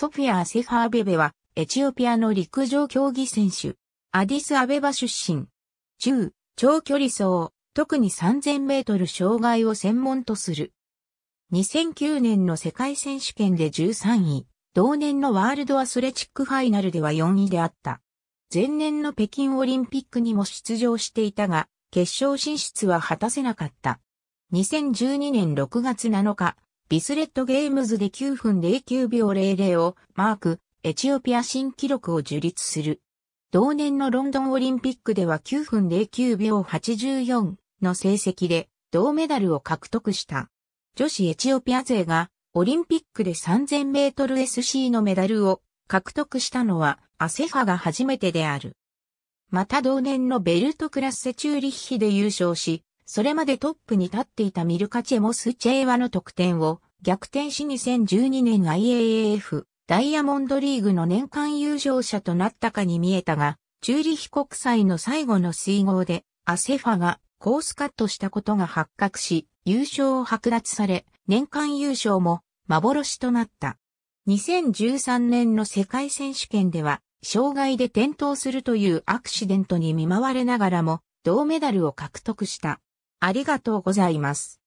ソフィア・セファーベベは、エチオピアの陸上競技選手。アディス・アベバ出身。中、長距離走、特に3000メートル障害を専門とする。2009年の世界選手権で13位、同年のワールドアスレチックファイナルでは4位であった。前年の北京オリンピックにも出場していたが、決勝進出は果たせなかった。2012年6月7日、ビスレットゲームズで9分09秒00をマーク、エチオピア新記録を樹立する。同年のロンドンオリンピックでは9分09秒84の成績で銅メダルを獲得した。女子エチオピア勢がオリンピックで3000メートル SC のメダルを獲得したのはアセファが初めてである。また同年のベルトクラッセチューリッヒで優勝し、それまでトップに立っていたミルカチェモス・チェーワの得点を逆転し2012年 IAAF ダイヤモンドリーグの年間優勝者となったかに見えたが、チューリヒ国際の最後の水合で、アセファがコースカットしたことが発覚し、優勝を剥奪され、年間優勝も幻となった。2013年の世界選手権では、障害で転倒するというアクシデントに見舞われながらも、銅メダルを獲得した。ありがとうございます。